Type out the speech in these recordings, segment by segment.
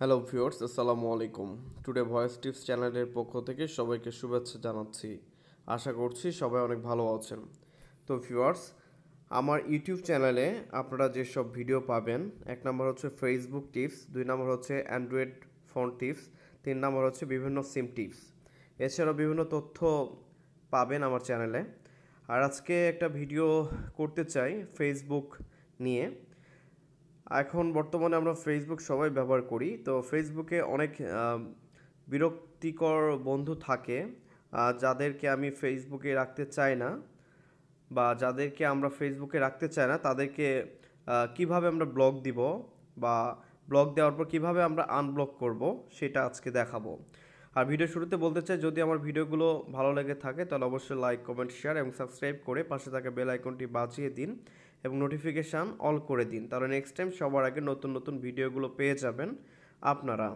Hello viewers আসসালামু আলাইকুম today voice tips চ্যানেলের পক্ষ থেকে সবাইকে শুভেচ্ছা জানাচ্ছি আশা করছি সবাই অনেক ভালো আছেন তো ভিউয়ার্স আমার ইউটিউব চ্যানেলে আপনারা যেসব ভিডিও পাবেন এক নম্বর হচ্ছে ফেসবুক টিপস দুই নম্বর হচ্ছে অ্যান্ড্রয়েড ফোন টিপস তিন নম্বর হচ্ছে বিভিন্ন সিম টিপস এছাড়াও বিভিন্ন তথ্য পাবেন আমার চ্যানেলে আর আজকে একটা ভিডিও করতে চাই ফেসবুক নিয়ে এখন বর্তমানে আমরা ফেসবুক সবাই ব্যবহার করি তো ফেসবুকে অনেক বিরক্তিকর বন্ধু থাকে যাদেরকে আমি ফেসবুকে রাখতে চাই না বা যাদেরকে আমরা ফেসবুকে রাখতে চাই না তাদেরকে কিভাবে আমরা ব্লক দিব বা ব্লক দেওয়ার পর কিভাবে আমরা আনব্লক করব সেটা আজকে দেখাবো আর ভিডিও শুরুতে বলতে চাই যদি আমার ভিডিওগুলো ভালো লেগে থাকে তাহলে অবশ্যই লাইক কমেন্ট শেয়ার এবং সাবস্ক্রাইব করে পাশে থাকা বেল আইকনটি বাজিয়ে দিন এবং নোটিফিকেশান অল করে দিন তাহলে নেক্সট টাইম সবার আগে নতুন নতুন ভিডিওগুলো পেয়ে যাবেন আপনারা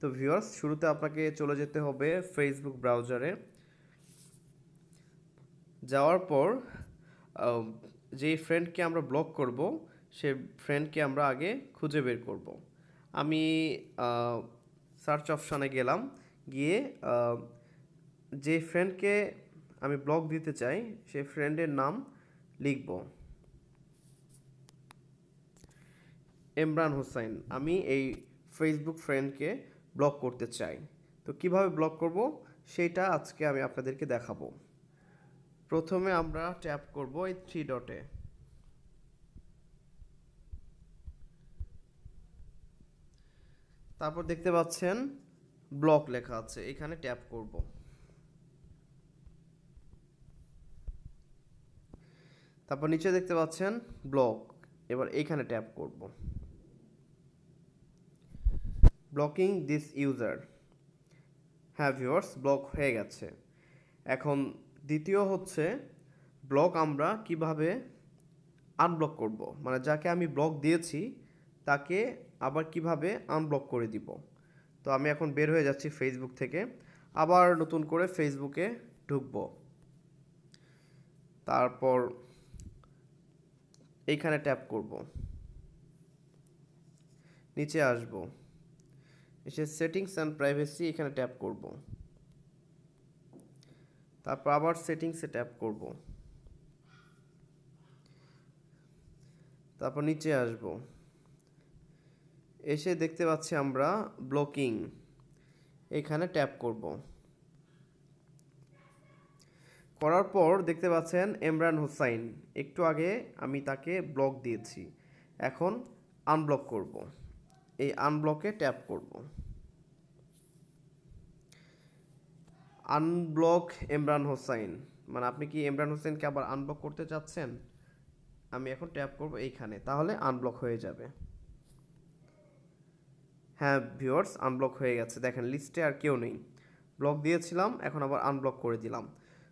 তো ভিউয়ার্স শুরুতে আপনাকে চলে যেতে হবে ফেসবুক ব্রাউজারে যাওয়ার পর যেই ফ্রেন্ডকে আমরা ব্লক করব সে ফ্রেন্ডকে আমরা আগে খুঁজে বের করব আমি সার্চ অপশানে গেলাম গিয়ে যে ফ্রেন্ডকে আমি ব্লক দিতে চাই সেই ফ্রেন্ডের নাম লিখব এমরান হোসেন আমি এই ফেসবুক ফ্রেন্ডকে ব্লক করতে চাই তো কিভাবে ব্লক করব সেটা আজকে আমি আপনাদেরকে দেখাবো প্রথমে আমরা ট্যাপ করব এই থ্রি ডটে তারপর দেখতে পাচ্ছেন ব্লক লেখা আছে এখানে ট্যাপ করব তারপর নিচে দেখতে পাচ্ছেন ব্লক এবার এখানে ট্যাপ করব ব্লকিং দিস ইউজার হ্যাঁ ভিওয়ার্স ব্লক হয়ে গেছে এখন দ্বিতীয় হচ্ছে ব্লক আমরা কিভাবে আনব্লক করব। মানে যাকে আমি ব্লক দিয়েছি তাকে আবার কিভাবে আনব্লক করে দিব তো আমি এখন বের হয়ে যাচ্ছি ফেসবুক থেকে আবার নতুন করে ফেসবুকে ঢুকব তারপর এইখানে ট্যাপ করব নিচে আসবো এসে সেটিংস অ্যান্ড প্রাইভেসি এখানে ট্যাপ করব তারপর আবার সেটিংসে ট্যাপ করব তারপর নিচে আসব এসে দেখতে পাচ্ছি আমরা ব্লকিং এখানে ট্যাপ করব করার পর দেখতে পাচ্ছেন এমরান হোসাইন একটু আগে আমি তাকে ব্লক দিয়েছি এখন আনব্লক করব এই আনব্লকে ট্যাপ করব আনব্লক ইমরান হোসাইন মানে আপনি কি ইমরান হোসেনকে আবার আনব্লক করতে চাচ্ছেন আমি এখন ট্যাপ করব এইখানে তাহলে আনব্লক হয়ে যাবে হ্যাঁ ভিউয়ার্স আনব্লক হয়ে গেছে দেখেন লিস্টে আর কেউ নেই ব্লক দিয়েছিলাম এখন আবার আনব্লক করে দিলাম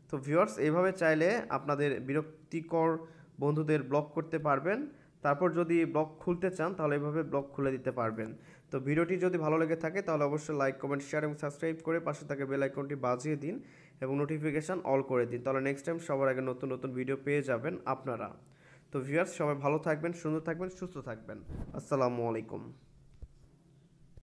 তো ভিউয়ার্স এইভাবে চাইলে আপনাদের বিরক্তিকর বন্ধুদের ব্লক করতে পারবেন তারপর যদি ব্লগ খুলতে চান তাহলে এভাবে ব্লগ খুলে দিতে পারবেন তো ভিডিওটি যদি ভালো লেগে থাকে তাহলে অবশ্যই লাইক কমেন্ট শেয়ার এবং সাবস্ক্রাইব করে পাশে থাকে বেল আইকনটি বাজিয়ে দিন এবং নোটিফিকেশান অল করে দিন তাহলে নেক্সট টাইম সবার আগে নতুন নতুন ভিডিও পেয়ে যাবেন আপনারা তো ভিউয়ার্স সবাই ভালো থাকবেন সুন্দর থাকবেন সুস্থ থাকবেন আসসালামু আলাইকুম